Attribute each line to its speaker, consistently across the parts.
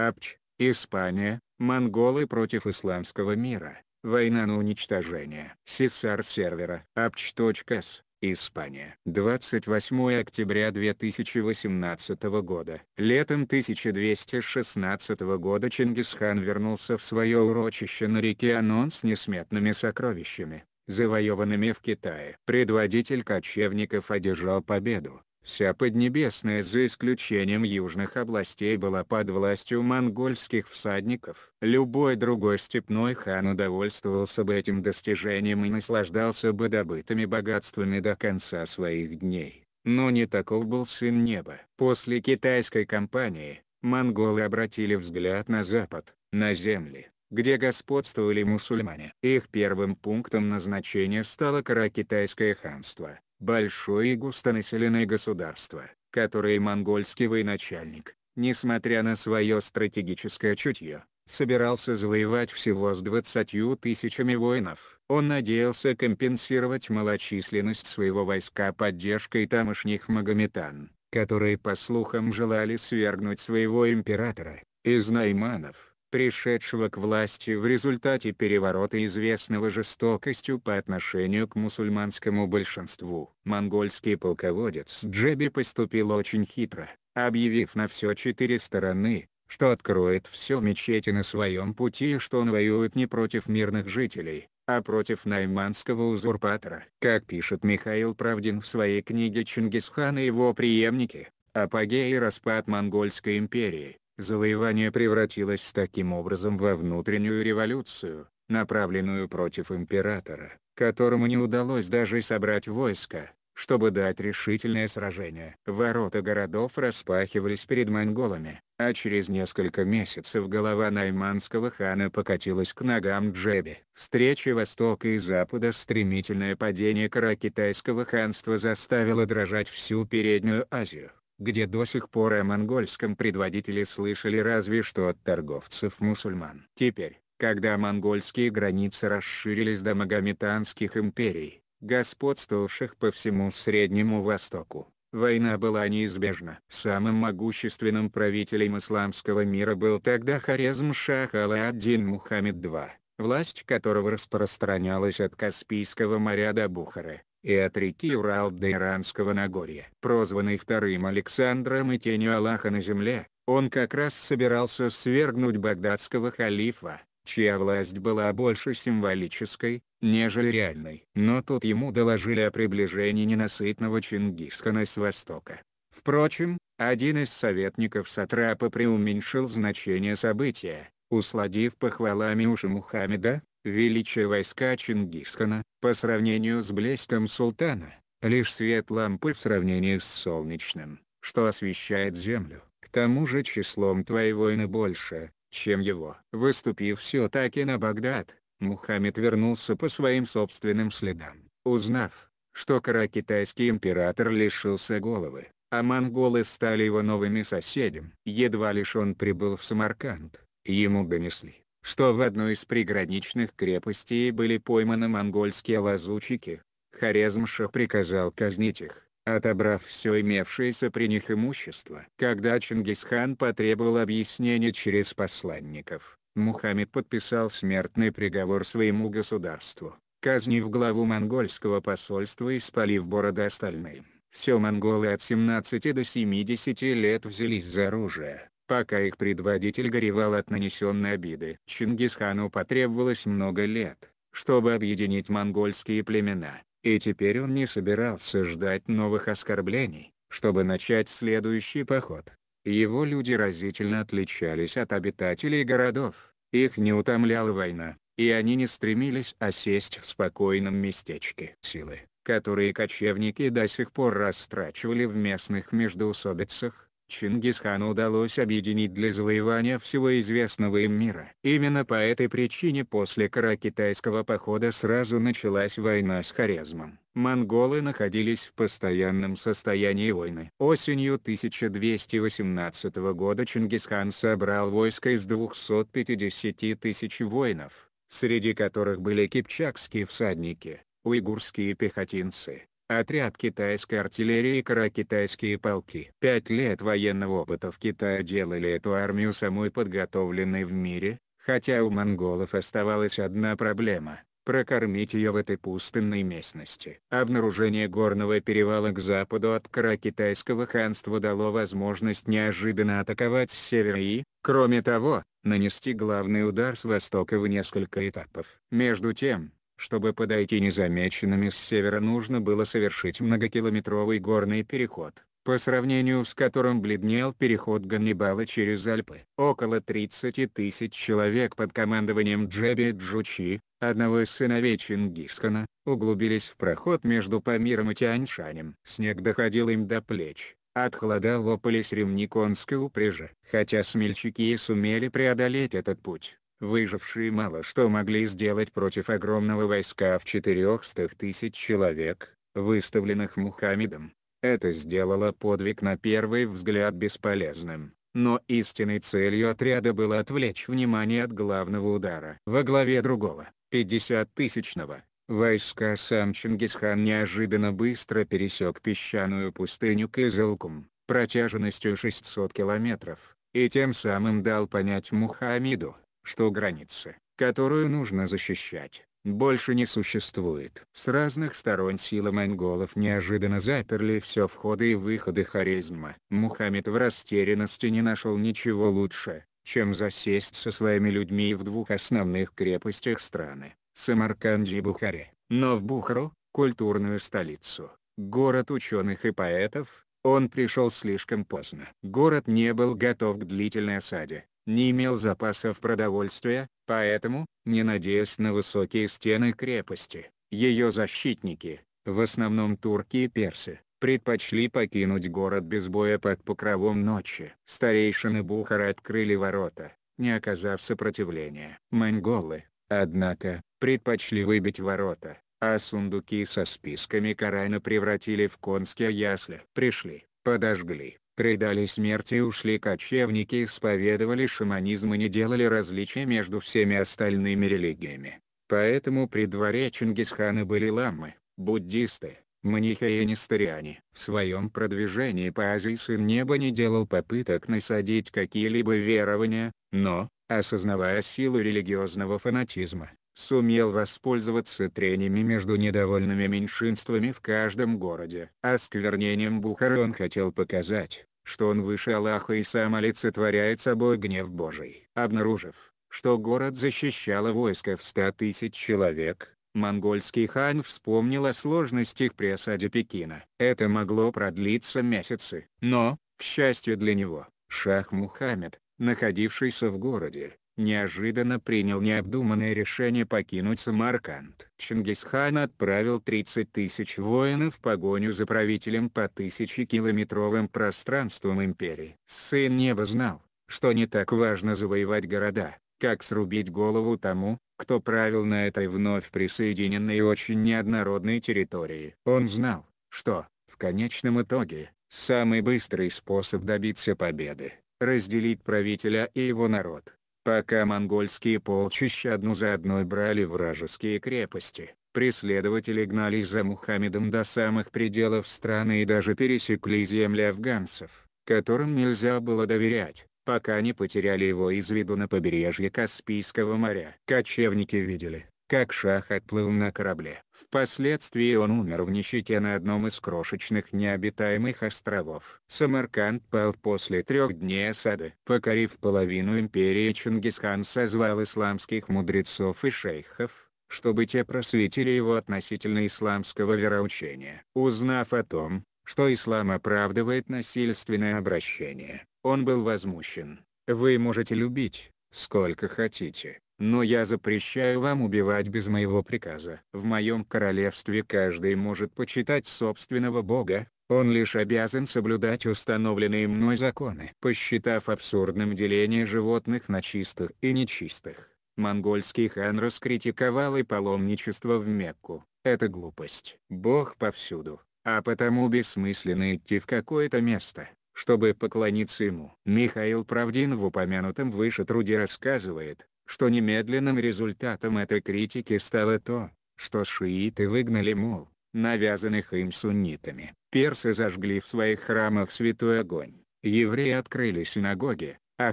Speaker 1: Апч, Испания, монголы против исламского мира, война на уничтожение. Сесар сервера апч.с, Испания. 28 октября 2018 года. Летом 1216 года Чингисхан вернулся в свое урочище на реке Анон с несметными сокровищами завоеванными в Китае. Предводитель кочевников одержал победу, Вся Поднебесная за исключением южных областей была под властью монгольских всадников. Любой другой степной хан удовольствовался бы этим достижением и наслаждался бы добытыми богатствами до конца своих дней. Но не таков был сын неба. После китайской кампании, монголы обратили взгляд на запад, на земли, где господствовали мусульмане. Их первым пунктом назначения стало китайское ханство большое и густонаселенное государство, которое монгольский военачальник, несмотря на свое стратегическое чутье, собирался завоевать всего с 20 тысячами воинов. Он надеялся компенсировать малочисленность своего войска поддержкой тамошних магометан, которые по слухам желали свергнуть своего императора, из найманов пришедшего к власти в результате переворота известного жестокостью по отношению к мусульманскому большинству. Монгольский полководец Джеби поступил очень хитро, объявив на все четыре стороны, что откроет все мечети на своем пути и что он воюет не против мирных жителей, а против найманского узурпатора. Как пишет Михаил Правдин в своей книге «Чингисхан и его преемники», апогей и распад Монгольской империи, Завоевание превратилось таким образом во внутреннюю революцию, направленную против императора, которому не удалось даже собрать войско, чтобы дать решительное сражение. Ворота городов распахивались перед монголами, а через несколько месяцев голова найманского хана покатилась к ногам Джеби. Встреча Востока и Запада стремительное падение китайского ханства заставило дрожать всю Переднюю Азию где до сих пор о монгольском предводителе слышали разве что от торговцев-мусульман. Теперь, когда монгольские границы расширились до магометанских империй, господствовавших по всему Среднему Востоку, война была неизбежна. Самым могущественным правителем исламского мира был тогда Хорезм Шах Алла-ад-Дин Мухаммед II, власть которого распространялась от Каспийского моря до Бухары и от реки Урал до Иранского Нагорья. Прозванный вторым Александром и тенью Аллаха на земле, он как раз собирался свергнуть багдадского халифа, чья власть была больше символической, нежели реальной. Но тут ему доложили о приближении ненасытного Чингисхана с востока. Впрочем, один из советников Сатрапа преуменьшил значение события, усладив похвалами уши Мухаммеда, величие войска Чингисхана, по сравнению с блеском султана, лишь свет лампы в сравнении с солнечным, что освещает землю, к тому же числом твои воины больше, чем его. Выступив все-таки на Багдад, Мухаммед вернулся по своим собственным следам, узнав, что каракитайский император лишился головы, а монголы стали его новыми соседями. Едва лишь он прибыл в Самарканд, ему донесли, что в одной из приграничных крепостей были пойманы монгольские лазучики, Хорезмша приказал казнить их, отобрав все имевшееся при них имущество. Когда Чингисхан потребовал объяснения через посланников, Мухаммед подписал смертный приговор своему государству, казнив главу монгольского посольства и спалив бороды остальным. Все монголы от 17 до 70 лет взялись за оружие, пока их предводитель горевал от нанесенной обиды. Чингисхану потребовалось много лет, чтобы объединить монгольские племена, и теперь он не собирался ждать новых оскорблений, чтобы начать следующий поход. Его люди разительно отличались от обитателей городов, их не утомляла война, и они не стремились осесть в спокойном местечке. Силы, которые кочевники до сих пор растрачивали в местных междоусобицах, Чингисхану удалось объединить для завоевания всего известного им мира. Именно по этой причине после кора китайского похода сразу началась война с Хорезмом. Монголы находились в постоянном состоянии войны. Осенью 1218 года Чингисхан собрал войско из 250 тысяч воинов, среди которых были кипчакские всадники, уйгурские пехотинцы, Отряд китайской артиллерии и китайские полки. Пять лет военного опыта в Китае делали эту армию самой подготовленной в мире, хотя у монголов оставалась одна проблема – прокормить ее в этой пустынной местности. Обнаружение горного перевала к западу от китайского ханства дало возможность неожиданно атаковать с севера и, кроме того, нанести главный удар с востока в несколько этапов. Между тем, чтобы подойти незамеченными с севера нужно было совершить многокилометровый горный переход, по сравнению с которым бледнел переход Ганнибала через Альпы. Около 30 тысяч человек под командованием Джеби Джучи, одного из сыновей Чингисхана, углубились в проход между Памиром и Тяньшанем. Снег доходил им до плеч, от холода лопались ремни конской упряжи. Хотя смельчаки и сумели преодолеть этот путь, Выжившие мало что могли сделать против огромного войска в 400 тысяч человек, выставленных Мухаммедом. Это сделало подвиг на первый взгляд бесполезным, но истинной целью отряда было отвлечь внимание от главного удара. Во главе другого, 50-тысячного, войска сам Чингисхан неожиданно быстро пересек песчаную пустыню Кызылкум, протяженностью 600 километров, и тем самым дал понять Мухаммеду, что границы, которую нужно защищать, больше не существует. С разных сторон силы монголов неожиданно заперли все входы и выходы харизма. Мухаммед в растерянности не нашел ничего лучше, чем засесть со своими людьми в двух основных крепостях страны, Самарканде и Бухаре. Но в Бухару, культурную столицу, город ученых и поэтов, он пришел слишком поздно. Город не был готов к длительной осаде не имел запасов продовольствия, поэтому, не надеясь на высокие стены крепости, ее защитники, в основном турки и персы, предпочли покинуть город без боя под покровом ночи. Старейшины Бухара открыли ворота, не оказав сопротивления. Монголы, однако, предпочли выбить ворота, а сундуки со списками Корана превратили в конские ясли. Пришли, подожгли, предали смерти и ушли кочевники исповедовали шаманизм и не делали различия между всеми остальными религиями. Поэтому при дворе Чингисхана были ламы, буддисты, манихеи и нестариане. В своем продвижении по Азии сын неба не делал попыток насадить какие-либо верования, но, осознавая силу религиозного фанатизма, сумел воспользоваться трениями между недовольными меньшинствами в каждом городе. Осквернением а Бухары он хотел показать, что он выше Аллаха и сам олицетворяет собой гнев Божий. Обнаружив, что город защищало войско в 100 тысяч человек, монгольский хан вспомнил о сложностях при осаде Пекина. Это могло продлиться месяцы. Но, к счастью для него, Шах Мухаммед, находившийся в городе, неожиданно принял необдуманное решение покинуть Самарканд. Чингисхан отправил 30 тысяч воинов в погоню за правителем по тысячекилометровым пространствам империи. Сын неба знал, что не так важно завоевать города, как срубить голову тому, кто правил на этой вновь присоединенной и очень неоднородной территории. Он знал, что, в конечном итоге, самый быстрый способ добиться победы – разделить правителя и его народ. Пока монгольские полчища одну за одной брали вражеские крепости, преследователи гнались за Мухаммедом до самых пределов страны и даже пересекли земли афганцев, которым нельзя было доверять пока не потеряли его из виду на побережье Каспийского моря. Кочевники видели, как шах отплыл на корабле. Впоследствии он умер в нищете на одном из крошечных необитаемых островов. Самарканд пал после трех дней осады. Покорив половину империи Чингисхан созвал исламских мудрецов и шейхов, чтобы те просветили его относительно исламского вероучения. Узнав о том, что ислам оправдывает насильственное обращение, он был возмущен. Вы можете любить, сколько хотите, но я запрещаю вам убивать без моего приказа. В моем королевстве каждый может почитать собственного бога, он лишь обязан соблюдать установленные мной законы. Посчитав абсурдным деление животных на чистых и нечистых, монгольский хан раскритиковал и паломничество в Мекку. Это глупость. Бог повсюду, а потому бессмысленно идти в какое-то место, чтобы поклониться ему. Михаил Правдин в упомянутом выше труде рассказывает, что немедленным результатом этой критики стало то, что шииты выгнали мул, навязанных им суннитами. Персы зажгли в своих храмах святой огонь, евреи открыли синагоги, а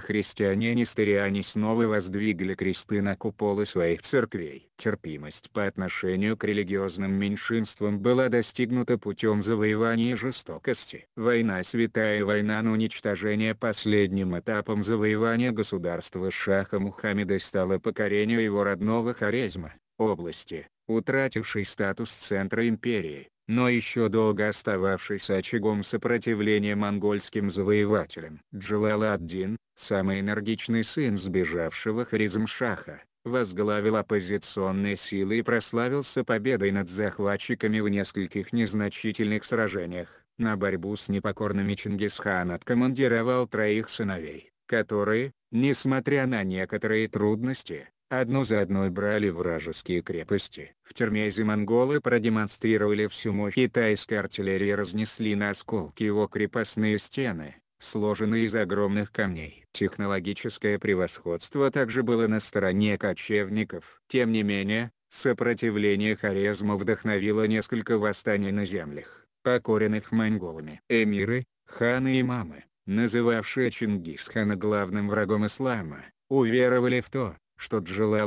Speaker 1: христиане-нестериане снова воздвигли кресты на куполы своих церквей. Терпимость по отношению к религиозным меньшинствам была достигнута путем завоевания жестокости. Война Святая война на уничтожение последним этапом завоевания государства Шаха Мухаммеда стало покорение его родного Хорезма, области, утратившей статус центра империи но еще долго остававшийся очагом сопротивления монгольским завоевателям. Джалаладдин, самый энергичный сын сбежавшего Харизмшаха, возглавил оппозиционные силы и прославился победой над захватчиками в нескольких незначительных сражениях. На борьбу с непокорными Чингисхан откомандировал троих сыновей, которые, несмотря на некоторые трудности, Одну за одной брали вражеские крепости. В Термезе монголы продемонстрировали всю мощь китайской артиллерии и разнесли на осколки его крепостные стены, сложенные из огромных камней. Технологическое превосходство также было на стороне кочевников. Тем не менее, сопротивление Хорезма вдохновило несколько восстаний на землях, покоренных монголами. Эмиры, ханы и мамы, называвшие Чингисхана главным врагом ислама, уверовали в то, что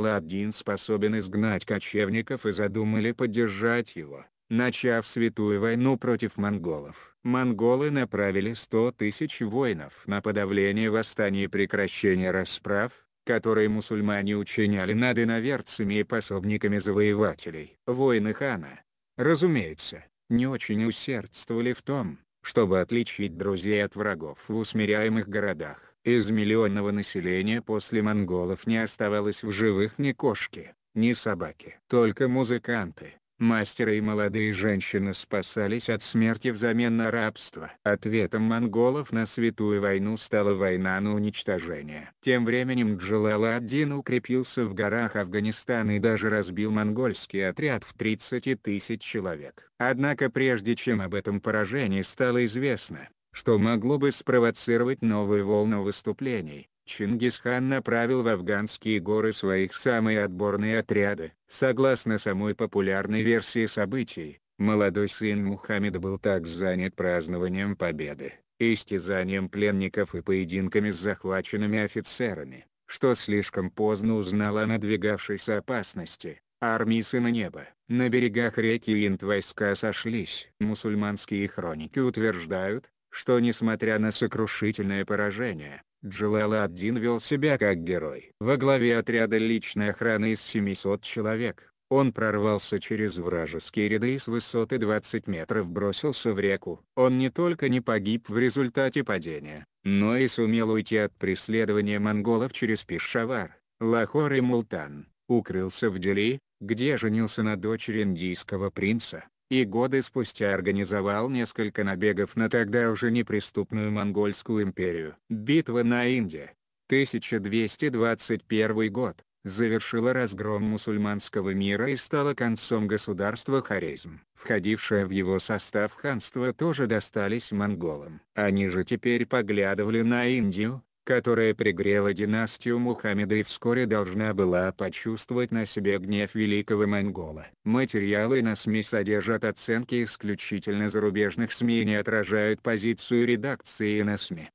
Speaker 1: один способен изгнать кочевников и задумали поддержать его, начав святую войну против монголов. Монголы направили 100 тысяч воинов на подавление восстаний и прекращение расправ, которые мусульмане учиняли над иноверцами и пособниками завоевателей. Воины хана, разумеется, не очень усердствовали в том, чтобы отличить друзей от врагов в усмиряемых городах. Из миллионного населения после монголов не оставалось в живых ни кошки, ни собаки. Только музыканты, мастера и молодые женщины спасались от смерти взамен на рабство. Ответом монголов на Святую войну стала война на уничтожение. Тем временем Джалаладдин укрепился в горах Афганистана и даже разбил монгольский отряд в 30 тысяч человек. Однако прежде чем об этом поражении стало известно, что могло бы спровоцировать новую волну выступлений. Чингисхан направил в афганские горы своих самые отборные отряды. Согласно самой популярной версии событий, молодой сын Мухаммеда был так занят празднованием победы, истязанием пленников и поединками с захваченными офицерами, что слишком поздно узнал о надвигавшейся опасности, армии Сына Неба. На берегах реки Инд войска сошлись. Мусульманские хроники утверждают, что несмотря на сокрушительное поражение, Джалаладдин вел себя как герой. Во главе отряда личной охраны из 700 человек, он прорвался через вражеские ряды и с высоты 20 метров бросился в реку. Он не только не погиб в результате падения, но и сумел уйти от преследования монголов через Пешавар, Лахор и Мултан, укрылся в Дели, где женился на дочери индийского принца и годы спустя организовал несколько набегов на тогда уже неприступную Монгольскую империю. Битва на Инде. 1221 год завершила разгром мусульманского мира и стала концом государства Хорезм. Входившее в его состав ханство тоже достались монголам. Они же теперь поглядывали на Индию, которая пригрела династию Мухаммеда и вскоре должна была почувствовать на себе гнев великого монгола. Материалы на СМИ содержат оценки исключительно зарубежных СМИ и не отражают позицию редакции на СМИ.